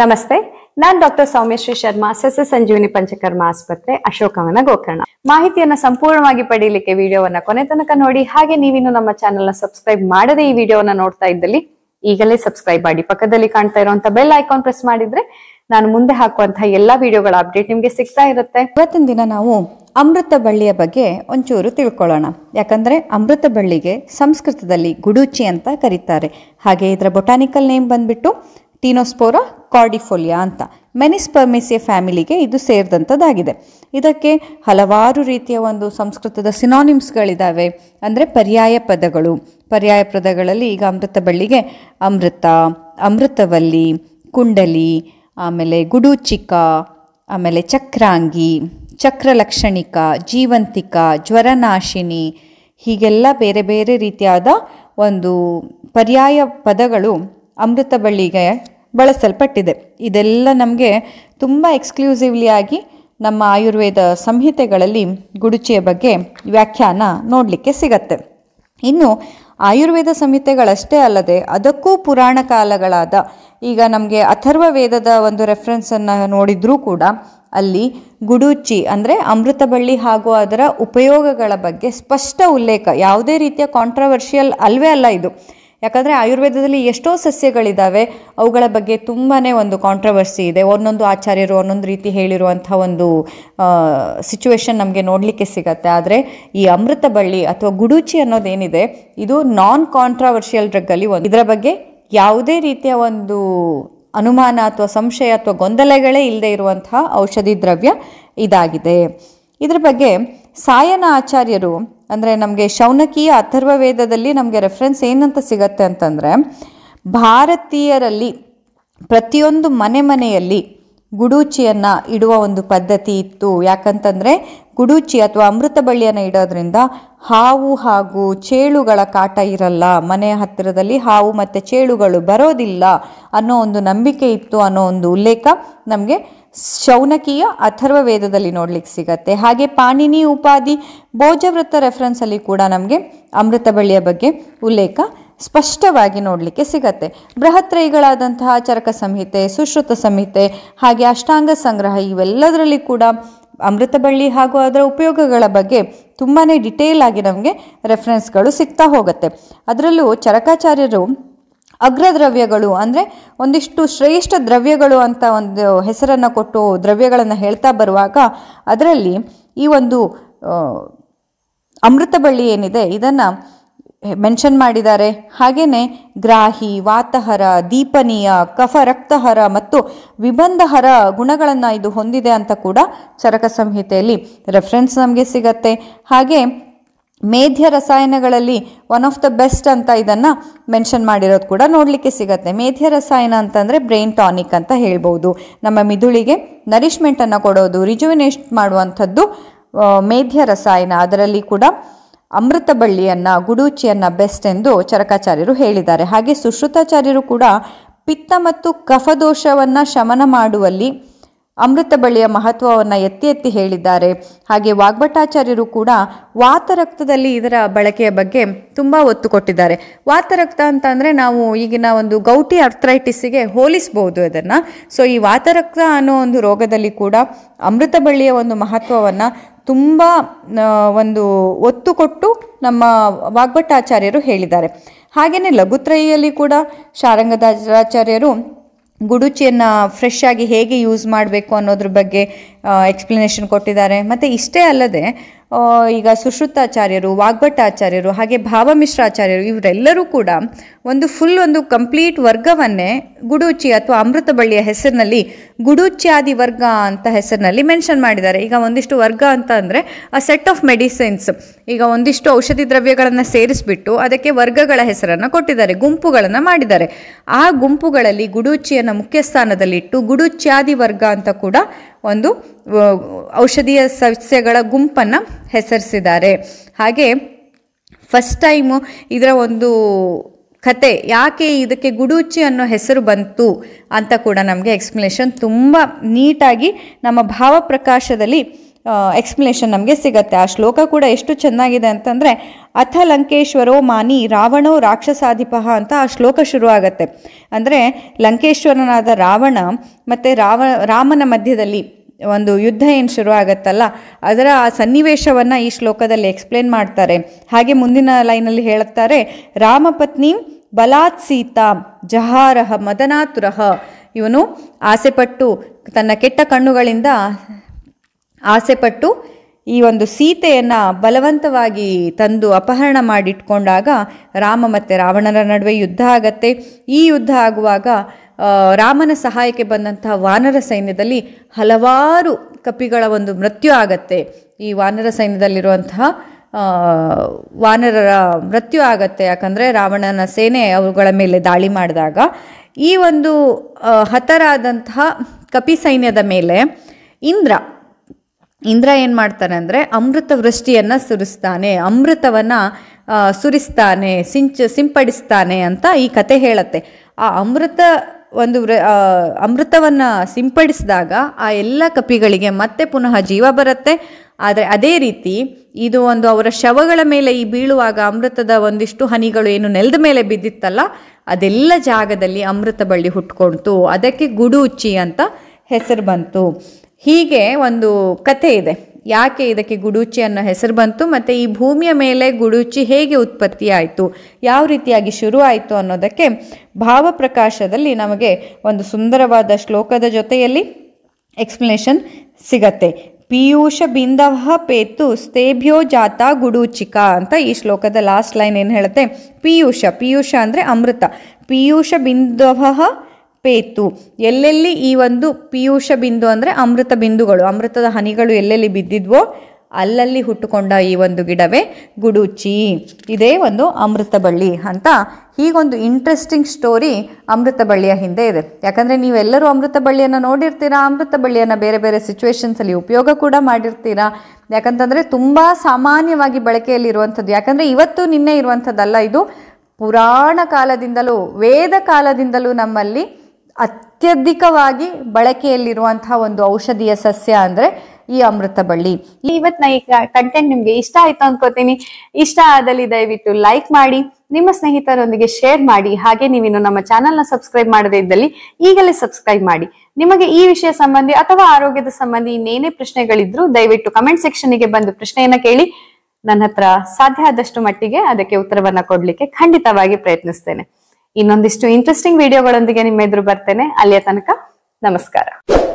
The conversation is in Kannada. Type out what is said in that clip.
ನಮಸ್ತೆ ನಾನ್ ಡಾಕ್ಟರ್ ಸೌಮ್ಯಶ್ರೀ ಶರ್ಮಾ ಸಸ್ಯ ಸಂಜೀವಿನಿ ಪಂಚಕರ್ಮ ಆಸ್ಪತ್ರೆ ಅಶೋಕವನ ಗೋಕರ್ಣ ಮಾಹಿತಿಯನ್ನ ಸಂಪೂರ್ಣವಾಗಿ ಪಡೆಯಲಿಕ್ಕೆ ವಿಡಿಯೋವನ್ನ ಕೊನೆ ತನಕ ನೋಡಿ ಹಾಗೆ ನೀವಿನ್ನು ನಮ್ಮ ಚಾನೆಲ್ ನ ಸಬ್ಸ್ಕ್ರೈಬ್ ಮಾಡದೆ ಈ ವಿಡಿಯೋವನ್ನ ನೋಡ್ತಾ ಇದ್ದಲ್ಲಿ ಈಗಲೇ ಸಬ್ಸ್ಕ್ರೈಬ್ ಮಾಡಿ ಪಕ್ಕದಲ್ಲಿ ಕಾಣ್ತಾ ಇರುವಂತ ಬೆಲ್ ಐಕಾನ್ ಪ್ರೆಸ್ ಮಾಡಿದ್ರೆ ನಾನು ಮುಂದೆ ಹಾಕುವಂತಹ ಎಲ್ಲಾ ವಿಡಿಯೋಗಳ ಅಪ್ಡೇಟ್ ನಿಮ್ಗೆ ಸಿಗ್ತಾ ಇರುತ್ತೆ ಇವತ್ತಿನ ದಿನ ನಾವು ಅಮೃತ ಬಳ್ಳಿಯ ಬಗ್ಗೆ ಒಂಚೂರು ತಿಳ್ಕೊಳ್ಳೋಣ ಯಾಕಂದ್ರೆ ಅಮೃತ ಬಳ್ಳಿಗೆ ಸಂಸ್ಕೃತದಲ್ಲಿ ಗುಡುಚಿ ಅಂತ ಕರೀತಾರೆ ಹಾಗೆ ಇದರ ಬೊಟಾನಿಕಲ್ ನೇಮ್ ಬಂದ್ಬಿಟ್ಟು ಟೀನೋಸ್ಪೋರಾ ಕಾರ್ಡಿಫೋಲಿಯಾ ಅಂತ ಮೆನಿಸ್ಪರ್ಮಿಸಿಯ ಫ್ಯಾಮಿಲಿಗೆ ಇದು ಸೇರಿದಂಥದ್ದಾಗಿದೆ ಇದಕ್ಕೆ ಹಲವಾರು ರೀತಿಯ ಒಂದು ಸಂಸ್ಕೃತದ ಸಿನಾನಿಮ್ಸ್ಗಳಿದ್ದಾವೆ ಅಂದರೆ ಪರ್ಯಾಯ ಪದಗಳು ಪರ್ಯಾಯ ಪದಗಳಲ್ಲಿ ಈಗ ಅಮೃತ ಬಳ್ಳಿಗೆ ಅಮೃತ ಅಮೃತವಲ್ಲಿ ಕುಂಡಲಿ ಆಮೇಲೆ ಗುಡೂಚಿಕ ಆಮೇಲೆ ಚಕ್ರಾಂಗಿ ಚಕ್ರಲಕ್ಷಣಿಕ ಜೀವಂತಿಕ ಜ್ವರನಾಶಿನಿ ಹೀಗೆಲ್ಲ ಬೇರೆ ಬೇರೆ ರೀತಿಯಾದ ಒಂದು ಪರ್ಯಾಯ ಪದಗಳು ಅಮೃತ ಬಳ್ಳಿಗೆ ಬಳಸಲ್ಪಟ್ಟಿದೆ ಇದೆಲ್ಲ ನಮಗೆ ತುಂಬ ಎಕ್ಸ್ಕ್ಲೂಸಿವ್ಲಿ ಆಗಿ ನಮ್ಮ ಆಯುರ್ವೇದ ಸಂಹಿತೆಗಳಲ್ಲಿ ಗುಡುಚಿಯ ಬಗ್ಗೆ ವ್ಯಾಖ್ಯಾನ ನೋಡಲಿಕ್ಕೆ ಸಿಗತ್ತೆ ಇನ್ನು ಆಯುರ್ವೇದ ಸಂಹಿತೆಗಳಷ್ಟೇ ಅಲ್ಲದೆ ಅದಕ್ಕೂ ಪುರಾಣ ಕಾಲಗಳಾದ ಈಗ ನಮಗೆ ಅಥರ್ವ ವೇದದ ಒಂದು ರೆಫರೆನ್ಸನ್ನು ನೋಡಿದರೂ ಕೂಡ ಅಲ್ಲಿ ಗುಡುಚಿ ಅಂದರೆ ಅಮೃತಬಳ್ಳಿ ಹಾಗೂ ಅದರ ಉಪಯೋಗಗಳ ಬಗ್ಗೆ ಸ್ಪಷ್ಟ ಉಲ್ಲೇಖ ಯಾವುದೇ ರೀತಿಯ ಕಾಂಟ್ರವರ್ಷಿಯಲ್ ಅಲ್ವೇ ಅಲ್ಲ ಇದು ಯಾಕಂದರೆ ಆಯುರ್ವೇದದಲ್ಲಿ ಎಷ್ಟೋ ಸಸ್ಯಗಳಿದ್ದಾವೆ ಅವುಗಳ ಬಗ್ಗೆ ತುಂಬಾ ಒಂದು ಕಾಂಟ್ರವರ್ಸಿ ಇದೆ ಒಂದೊಂದು ಆಚಾರ್ಯರು ಒಂದೊಂದು ರೀತಿ ಹೇಳಿರುವಂಥ ಒಂದು ಸಿಚುವೇಶನ್ ನಮಗೆ ನೋಡಲಿಕ್ಕೆ ಸಿಗತ್ತೆ ಆದರೆ ಈ ಅಮೃತ ಬಳ್ಳಿ ಅಥವಾ ಗುಡುಚಿ ಅನ್ನೋದೇನಿದೆ ಇದು ನಾನ್ ಕಾಂಟ್ರವರ್ಷಿಯಲ್ ಡ್ರಗ್ಗಲ್ಲಿ ಒಂದು ಇದರ ಬಗ್ಗೆ ಯಾವುದೇ ರೀತಿಯ ಒಂದು ಅನುಮಾನ ಅಥವಾ ಸಂಶಯ ಅಥವಾ ಗೊಂದಲಗಳೇ ಇಲ್ಲದೆ ಇರುವಂತಹ ಔಷಧಿ ದ್ರವ್ಯ ಇದಾಗಿದೆ ಇದರ ಬಗ್ಗೆ ಸಾಯನ ಆಚಾರ್ಯರು ಅಂದರೆ ನಮಗೆ ಶೌನಕೀಯ ಅಥರ್ವ ವೇದದಲ್ಲಿ ನಮಗೆ ರೆಫರೆನ್ಸ್ ಏನಂತ ಸಿಗತ್ತೆ ಅಂತಂದರೆ ಭಾರತೀಯರಲ್ಲಿ ಪ್ರತಿಯೊಂದು ಮನೆ ಮನೆಯಲ್ಲಿ ಗುಡೂಚಿಯನ್ನು ಇಡುವ ಒಂದು ಪದ್ಧತಿ ಇತ್ತು ಯಾಕಂತಂದರೆ ಗುಡೂಚಿ ಅಥವಾ ಅಮೃತ ಬಳ್ಳಿಯನ್ನು ಇಡೋದ್ರಿಂದ ಹಾವು ಹಾಗೂ ಚೇಳುಗಳ ಕಾಟ ಇರಲ್ಲ ಮನೆ ಹತ್ತಿರದಲ್ಲಿ ಹಾವು ಮತ್ತು ಚೇಳುಗಳು ಬರೋದಿಲ್ಲ ಅನ್ನೋ ಒಂದು ನಂಬಿಕೆ ಇತ್ತು ಅನ್ನೋ ಒಂದು ಉಲ್ಲೇಖ ನಮಗೆ ಶೌನಕಿಯ ಅಥರ್ವ ವೇದದಲ್ಲಿ ನೋಡ್ಲಿಕ್ಕೆ ಸಿಗತ್ತೆ ಹಾಗೆ ಪಾಣಿನಿ ಉಪಾಧಿ ಭೋಜವೃತ್ತ ಅಲ್ಲಿ ಕೂಡ ನಮಗೆ ಅಮೃತ ಬಳ್ಳಿಯ ಬಗ್ಗೆ ಉಲ್ಲೇಖ ಸ್ಪಷ್ಟವಾಗಿ ನೋಡಲಿಕ್ಕೆ ಸಿಗತ್ತೆ ರೈಗಳಾದಂತಹ ಚರಕ ಸಂಹಿತೆ ಸುಶ್ರುತ ಸಂಹಿತೆ ಹಾಗೆ ಅಷ್ಟಾಂಗ ಸಂಗ್ರಹ ಇವೆಲ್ಲದರಲ್ಲಿ ಕೂಡ ಅಮೃತಬಳ್ಳಿ ಹಾಗೂ ಅದರ ಉಪಯೋಗಗಳ ಬಗ್ಗೆ ತುಂಬಾ ಡಿಟೇಲ್ ಆಗಿ ನಮಗೆ ರೆಫರೆನ್ಸ್ಗಳು ಸಿಗ್ತಾ ಹೋಗುತ್ತೆ ಅದರಲ್ಲೂ ಚರಕಾಚಾರ್ಯರು ಅಗ್ರದ್ರವ್ಯಗಳು ಅಂದರೆ ಒಂದಿಷ್ಟು ಶ್ರೇಷ್ಠ ದ್ರವ್ಯಗಳು ಅಂತ ಒಂದು ಹೆಸರನ್ನು ಕೊಟ್ಟು ದ್ರವ್ಯಗಳನ್ನು ಹೇಳ್ತಾ ಬರುವಾಗ ಅದರಲ್ಲಿ ಈ ಒಂದು ಅಮೃತ ಬಳ್ಳಿ ಏನಿದೆ ಇದನ್ನು ಮೆನ್ಷನ್ ಮಾಡಿದ್ದಾರೆ ಹಾಗೆಯೇ ಗ್ರಾಹಿ ವಾತಹರ ದೀಪನೀಯ ಕಫ ರಕ್ತಹರ ಮತ್ತು ವಿಬಂಧಹರ ಗುಣಗಳನ್ನು ಇದು ಹೊಂದಿದೆ ಅಂತ ಕೂಡ ಚರಕ ಸಂಹಿತೆಯಲ್ಲಿ ರೆಫರೆನ್ಸ್ ನಮಗೆ ಸಿಗತ್ತೆ ಹಾಗೆ ಮೇಧ್ಯ ರಸಾಯನಗಳಲ್ಲಿ ಒನ್ ಆಫ್ ದ ಬೆಸ್ಟ್ ಅಂತ ಇದನ್ನು ಮೆನ್ಷನ್ ಮಾಡಿರೋದು ಕೂಡ ನೋಡಲಿಕ್ಕೆ ಸಿಗುತ್ತೆ ಮೇಧ್ಯ ರಸಾಯನ ಅಂತಂದರೆ ಬ್ರೈನ್ ಟಾನಿಕ್ ಅಂತ ಹೇಳ್ಬೋದು ನಮ್ಮ ಮಿದುಳಿಗೆ ನರಿಷ್ಮೆಂಟನ್ನು ಕೊಡೋದು ರಿಜುವಿನೇಷ್ ಮಾಡುವಂಥದ್ದು ಮೇಧ್ಯ ರಸಾಯನ ಅದರಲ್ಲಿ ಕೂಡ ಅಮೃತ ಬಳ್ಳಿಯನ್ನು ಗುಡೂಚಿಯನ್ನು ಬೆಸ್ಟ್ ಎಂದು ಚರಕಾಚಾರ್ಯರು ಹೇಳಿದ್ದಾರೆ ಹಾಗೆ ಸುಶ್ರುತಾಚಾರ್ಯರು ಕೂಡ ಪಿತ್ತ ಮತ್ತು ಕಫದೋಷವನ್ನು ಶಮನ ಮಾಡುವಲ್ಲಿ ಅಮೃತ ಬಳ್ಳಿಯ ಮಹತ್ವವನ್ನು ಎತ್ತಿ ಎತ್ತಿ ಹೇಳಿದ್ದಾರೆ ಹಾಗೆ ವಾಗ್ಭಟಾಚಾರ್ಯರು ಕೂಡ ವಾತರಕ್ತದಲ್ಲಿ ಇದರ ಬಳಕೆಯ ಬಗ್ಗೆ ತುಂಬ ಒತ್ತು ಕೊಟ್ಟಿದ್ದಾರೆ ವಾತರಕ್ತ ಅಂತ ಅಂದರೆ ನಾವು ಈಗಿನ ಒಂದು ಗೌಟಿ ಅರ್ಥ್ರೈಟಿಸ್ಗೆ ಹೋಲಿಸ್ಬೋದು ಅದನ್ನು ಸೊ ಈ ವಾತರಕ್ತ ಅನ್ನೋ ಒಂದು ರೋಗದಲ್ಲಿ ಕೂಡ ಅಮೃತ ಬಳ್ಳಿಯ ಒಂದು ಮಹತ್ವವನ್ನು ತುಂಬ ಒಂದು ಒತ್ತು ಕೊಟ್ಟು ನಮ್ಮ ವಾಗ್ಭಟ್ಟಾಚಾರ್ಯರು ಹೇಳಿದ್ದಾರೆ ಹಾಗೆಯೇ ಲಘುತ್ರಯಲ್ಲಿ ಕೂಡ ಶಾರಂಗದಾಚಾರ್ಯರು ಗುಡುಚಿಯನ್ನು ಫ್ರೆಶ್ ಆಗಿ ಹೇಗೆ ಯೂಸ್ ಮಾಡಬೇಕು ಅನ್ನೋದ್ರ ಬಗ್ಗೆ ಎಕ್ಸ್ಪ್ಲನೇಷನ್ ಕೊಟ್ಟಿದ್ದಾರೆ ಮತ್ತು ಇಷ್ಟೇ ಅಲ್ಲದೆ ಈಗ ಸುಶ್ರುತಾಚಾರ್ಯರು ವಾಗ್ಭಟ್ಟಾಚಾರ್ಯರು ಹಾಗೆ ಭಾವಮಿಶ್ರಾಚಾರ್ಯರು ಇವರೆಲ್ಲರೂ ಕೂಡ ಒಂದು ಫುಲ್ ಒಂದು ಕಂಪ್ಲೀಟ್ ವರ್ಗವನ್ನೇ ಗುಡೂಚಿ ಅಥವಾ ಅಮೃತ ಬಳ್ಳಿಯ ಹೆಸರಿನಲ್ಲಿ ಗುಡೂಚ್ಯಾದಿ ವರ್ಗ ಅಂತ ಹೆಸರಿನಲ್ಲಿ ಮೆನ್ಷನ್ ಮಾಡಿದ್ದಾರೆ ಈಗ ಒಂದಿಷ್ಟು ವರ್ಗ ಅಂತ ಅಂದರೆ ಅ ಸೆಟ್ ಆಫ್ ಮೆಡಿಸಿನ್ಸ್ ಈಗ ಒಂದಿಷ್ಟು ಔಷಧಿ ದ್ರವ್ಯಗಳನ್ನು ಸೇರಿಸ್ಬಿಟ್ಟು ಅದಕ್ಕೆ ವರ್ಗಗಳ ಹೆಸರನ್ನು ಕೊಟ್ಟಿದ್ದಾರೆ ಗುಂಪುಗಳನ್ನು ಮಾಡಿದ್ದಾರೆ ಆ ಗುಂಪುಗಳಲ್ಲಿ ಗುಡೂಚಿಯನ್ನು ಮುಖ್ಯ ಸ್ಥಾನದಲ್ಲಿಟ್ಟು ಗುಡೂಚ್ಯಾದಿ ವರ್ಗ ಅಂತ ಕೂಡ ಒಂದು ಔಷಧೀಯ ಸಸ್ಯಗಳ ಗುಂಪನ್ನು ಹೆಸರಿಸಿದ್ದಾರೆ ಹಾಗೆ ಫಸ್ಟ್ ಟೈಮು ಇದರ ಒಂದು ಕತೆ ಯಾಕೆ ಇದಕ್ಕೆ ಗುಡುಚಿ ಅನ್ನೋ ಹೆಸರು ಬಂತು ಅಂತ ಕೂಡ ನಮಗೆ ಎಕ್ಸ್ಪ್ಲನೇಷನ್ ತುಂಬ ನೀಟಾಗಿ ನಮ್ಮ ಭಾವಪ್ರಕಾಶದಲ್ಲಿ ಎಕ್ಸ್ಪ್ಲನೇಷನ್ ನಮಗೆ ಸಿಗುತ್ತೆ ಆ ಶ್ಲೋಕ ಕೂಡ ಎಷ್ಟು ಚೆನ್ನಾಗಿದೆ ಅಂತಂದರೆ ಅಥ ಲಂಕೇಶ್ವರೋ ಮಾನಿ ರಾವಣೋ ರಾಕ್ಷಸಾಧಿಪಹ ಅಂತ ಆ ಶ್ಲೋಕ ಶುರುವಾಗತ್ತೆ ಅಂದರೆ ಲಂಕೇಶ್ವರನಾದ ರಾವಣ ಮತ್ತು ರಾವ ರಾಮನ ಮಧ್ಯದಲ್ಲಿ ಒಂದು ಯುದ್ಧ ಏನು ಶುರುವಾಗತ್ತಲ್ಲ ಅದರ ಆ ಸನ್ನಿವೇಶವನ್ನು ಈ ಶ್ಲೋಕದಲ್ಲಿ ಎಕ್ಸ್ಪ್ಲೇನ್ ಮಾಡ್ತಾರೆ ಹಾಗೆ ಮುಂದಿನ ಲೈನಲ್ಲಿ ಹೇಳುತ್ತಾರೆ ರಾಮಪತ್ನಿ ಬಲಾತ್ ಸೀತಾ ಜಹಾರಹ ಮದನಾತುರಹ ಇವನು ಆಸೆಪಟ್ಟು ತನ್ನ ಕೆಟ್ಟ ಕಣ್ಣುಗಳಿಂದ ಆಸೆಪಟ್ಟು ಈ ಒಂದು ಸೀತೆಯನ್ನು ಬಲವಂತವಾಗಿ ತಂದು ಅಪಹರಣ ಮಾಡಿಟ್ಕೊಂಡಾಗ ರಾಮ ಮತ್ತು ರಾವಣರ ನಡುವೆ ಯುದ್ಧ ಆಗತ್ತೆ ಈ ಯುದ್ಧ ಆಗುವಾಗ ರಾಮನ ಸಹಾಯಕ್ಕೆ ಬಂದಂತಹ ವಾನರ ಸೈನ್ಯದಲ್ಲಿ ಹಲವಾರು ಕಪಿಗಳ ಒಂದು ಮೃತ್ಯು ಆಗತ್ತೆ ಈ ವಾನರ ಸೈನ್ಯದಲ್ಲಿರುವಂತಹ ವಾನರರ ಮೃತ್ಯು ಆಗತ್ತೆ ಯಾಕಂದರೆ ರಾವಣನ ಸೇನೆ ಅವುಗಳ ಮೇಲೆ ದಾಳಿ ಮಾಡಿದಾಗ ಈ ಒಂದು ಹತರಾದಂತಹ ಕಪಿ ಸೈನ್ಯದ ಮೇಲೆ ಇಂದ್ರ ಇಂದ್ರ ಏನು ಮಾಡ್ತಾನೆ ಅಂದರೆ ವೃಷ್ಟಿಯನ್ನು ಸುರಿಸ್ತಾನೆ ಅಮೃತವನ್ನು ಸುರಿಸ್ತಾನೆ ಸಿಂಚ ಸಿಂಪಡಿಸ್ತಾನೆ ಅಂತ ಈ ಕತೆ ಹೇಳತ್ತೆ ಆ ಅಮೃತ ಒಂದು ವೃ ಅಮೃತವನ್ನು ಸಿಂಪಡಿಸಿದಾಗ ಆ ಎಲ್ಲ ಕಪಿಗಳಿಗೆ ಮತ್ತೆ ಪುನಃ ಜೀವ ಬರುತ್ತೆ ಆದರೆ ಅದೇ ರೀತಿ ಇದು ಒಂದು ಅವರ ಶವಗಳ ಮೇಲೆ ಈ ಬೀಳುವಾಗ ಅಮೃತದ ಒಂದಿಷ್ಟು ಹನಿಗಳು ಏನು ನೆಲದ ಮೇಲೆ ಬಿದ್ದಿತ್ತಲ್ಲ ಅದೆಲ್ಲ ಜಾಗದಲ್ಲಿ ಅಮೃತ ಬಳ್ಳಿ ಹುಟ್ಕೊಳ್ತು ಅದಕ್ಕೆ ಉಚ್ಚಿ ಅಂತ ಹೆಸರು ಬಂತು ಹೀಗೆ ಒಂದು ಕಥೆ ಇದೆ ಯಾಕೆ ಇದಕ್ಕೆ ಗುಡೂಚಿ ಅನ್ನೋ ಹೆಸರು ಬಂತು ಮತ್ತು ಈ ಭೂಮಿಯ ಮೇಲೆ ಗುಡೂಚಿ ಹೇಗೆ ಉತ್ಪತ್ತಿ ಆಯಿತು ಯಾವ ರೀತಿಯಾಗಿ ಶುರು ಆಯಿತು ಅನ್ನೋದಕ್ಕೆ ಭಾವಪ್ರಕಾಶದಲ್ಲಿ ನಮಗೆ ಒಂದು ಸುಂದರವಾದ ಶ್ಲೋಕದ ಜೊತೆಯಲ್ಲಿ ಎಕ್ಸ್ಪ್ಲನೇಷನ್ ಸಿಗತ್ತೆ ಪಿಯೂಷ ಬಿಂದವ ಪೇತು ಸ್ತೇಭ್ಯೋ ಜಾತ ಗುಡೂಚಿಕಾ ಅಂತ ಈ ಶ್ಲೋಕದ ಲಾಸ್ಟ್ ಲೈನ್ ಏನು ಹೇಳುತ್ತೆ ಪಿಯೂಷ ಪಿಯೂಷ ಅಂದರೆ ಅಮೃತ ಪಿಯೂಷ ಬಿಂದವ ಪೇತು ಎಲ್ಲೆಲ್ಲಿ ಈ ಒಂದು ಪಿಯೂಷ ಬಿಂದು ಅಂದರೆ ಅಮೃತ ಬಿಂದುಗಳು ಅಮೃತದ ಹನಿಗಳು ಎಲ್ಲೆಲ್ಲಿ ಬಿದ್ದಿದ್ವೋ ಅಲ್ಲಲ್ಲಿ ಹುಟ್ಟುಕೊಂಡ ಈ ಒಂದು ಗಿಡವೇ ಗುಡುಚಿ ಇದೇ ಒಂದು ಅಮೃತ ಬಳ್ಳಿ ಅಂತ ಹೀಗೊಂದು ಇಂಟ್ರೆಸ್ಟಿಂಗ್ ಸ್ಟೋರಿ ಅಮೃತ ಬಳ್ಳಿಯ ಹಿಂದೆ ಇದೆ ಯಾಕಂದರೆ ನೀವೆಲ್ಲರೂ ಅಮೃತ ಬಳ್ಳಿಯನ್ನು ನೋಡಿರ್ತೀರಾ ಅಮೃತ ಬಳ್ಳಿಯನ್ನು ಬೇರೆ ಬೇರೆ ಸಿಚುವೇಶನ್ಸಲ್ಲಿ ಉಪಯೋಗ ಕೂಡ ಮಾಡಿರ್ತೀರಾ ಯಾಕಂತಂದರೆ ತುಂಬ ಸಾಮಾನ್ಯವಾಗಿ ಬಳಕೆಯಲ್ಲಿರುವಂಥದ್ದು ಯಾಕಂದರೆ ಇವತ್ತು ನಿನ್ನೆ ಇರುವಂಥದ್ದಲ್ಲ ಇದು ಪುರಾಣ ಕಾಲದಿಂದಲೂ ವೇದ ಕಾಲದಿಂದಲೂ ನಮ್ಮಲ್ಲಿ ಅತ್ಯಧಿಕವಾಗಿ ಬಳಕೆಯಲ್ಲಿರುವಂತಹ ಒಂದು ಔಷಧೀಯ ಸಸ್ಯ ಅಂದ್ರೆ ಈ ಅಮೃತ ಬಳ್ಳಿ ಇವತ್ ನಾ ಈ ಕಂಟೆಂಟ್ ನಿಮ್ಗೆ ಇಷ್ಟ ಆಯ್ತು ಅನ್ಕೋತೀನಿ ಇಷ್ಟ ಆದಲ್ಲಿ ದಯವಿಟ್ಟು ಲೈಕ್ ಮಾಡಿ ನಿಮ್ಮ ಸ್ನೇಹಿತರೊಂದಿಗೆ ಶೇರ್ ಮಾಡಿ ಹಾಗೆ ನೀವಿನ್ನು ನಮ್ಮ ಚಾನೆಲ್ನ ಸಬ್ಸ್ಕ್ರೈಬ್ ಮಾಡದೇ ಇದ್ದಲ್ಲಿ ಈಗಲೇ ಸಬ್ಸ್ಕ್ರೈಬ್ ಮಾಡಿ ನಿಮಗೆ ಈ ವಿಷಯ ಸಂಬಂಧಿ ಅಥವಾ ಆರೋಗ್ಯದ ಸಂಬಂಧಿ ಇನ್ನೇನೇ ಪ್ರಶ್ನೆಗಳಿದ್ರು ದಯವಿಟ್ಟು ಕಮೆಂಟ್ ಸೆಕ್ಷನ್ಗೆ ಬಂದು ಪ್ರಶ್ನೆಯನ್ನ ಕೇಳಿ ನನ್ನ ಹತ್ರ ಸಾಧ್ಯ ಆದಷ್ಟು ಮಟ್ಟಿಗೆ ಅದಕ್ಕೆ ಉತ್ತರವನ್ನ ಕೊಡ್ಲಿಕ್ಕೆ ಖಂಡಿತವಾಗಿ ಪ್ರಯತ್ನಿಸ್ತೇನೆ ಇನ್ನೊಂದಿಷ್ಟು ಇಂಟ್ರೆಸ್ಟಿಂಗ್ ವಿಡಿಯೋಗಳೊಂದಿಗೆ ನಿಮ್ಮ ಎದುರು ಬರ್ತೇನೆ ಅಲ್ಲಿಯ ತನಕ ನಮಸ್ಕಾರ